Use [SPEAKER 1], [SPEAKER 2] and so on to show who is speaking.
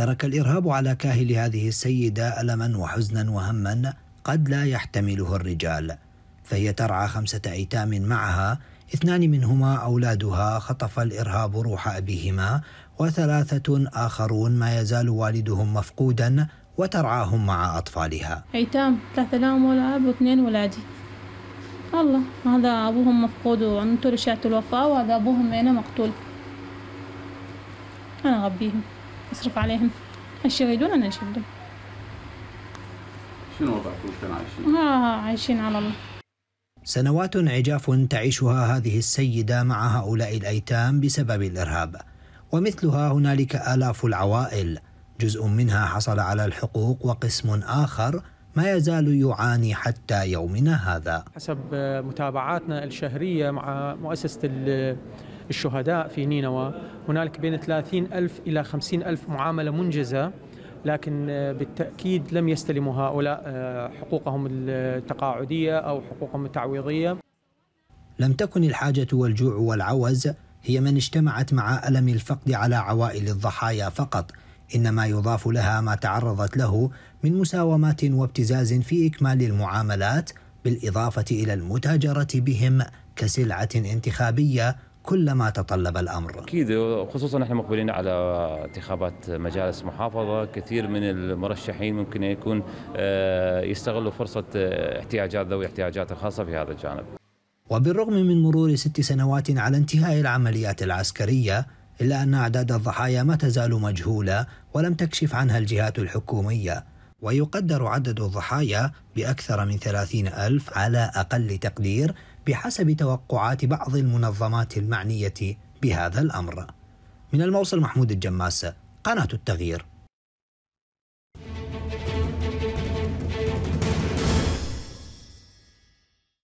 [SPEAKER 1] ترك الارهاب على كاهل هذه السيده الما وحزنا وهما قد لا يحتمله الرجال فهي ترعى خمسه ايتام معها اثنان منهما اولادها خطف الارهاب روح ابيهما وثلاثه اخرون ما يزال والدهم مفقودا وترعاهم مع اطفالها
[SPEAKER 2] ايتام ثلاثه لهم ولا اب واثنين ولادي الله هذا ابوهم مفقود وانتم رشعتوا الوفاه وهذا ابوهم هنا مقتول انا اغبيهم. أصرف عليهم يريدون أنا نشدهم
[SPEAKER 1] شنو وضعكم كان عايشين؟
[SPEAKER 2] آه عايشين على الله
[SPEAKER 1] سنوات عجاف تعيشها هذه السيدة مع هؤلاء الأيتام بسبب الإرهاب ومثلها هنالك آلاف العوائل جزء منها حصل على الحقوق وقسم آخر ما يزال يعاني حتى يومنا هذا
[SPEAKER 3] حسب متابعاتنا الشهرية مع مؤسسة الشهداء في نينوى هنالك بين 30 ألف إلى 50 ألف معاملة منجزة لكن بالتأكيد لم يستلموا هؤلاء آه، حقوقهم التقاعدية أو حقوقهم التعويضية
[SPEAKER 1] لم تكن الحاجة والجوع والعوز هي من اجتمعت مع ألم الفقد على عوائل الضحايا فقط انما يضاف لها ما تعرضت له من مساومات وابتزاز في اكمال المعاملات بالاضافه الى المتاجره بهم كسلعه انتخابيه كلما تطلب الامر.
[SPEAKER 4] اكيد خصوصا احنا مقبلين على انتخابات مجالس محافظه، كثير من المرشحين ممكن يكون آه، يستغلوا فرصه آه، احتياجات ذوي احتياجات الخاصه في هذا الجانب.
[SPEAKER 1] وبالرغم من مرور ست سنوات على انتهاء العمليات العسكريه، إلا أن أعداد الضحايا ما تزال مجهولة ولم تكشف عنها الجهات الحكومية ويقدر عدد الضحايا بأكثر من ثلاثين ألف على أقل تقدير بحسب توقعات بعض المنظمات المعنية بهذا الأمر من الموصل محمود الجماسة قناة التغيير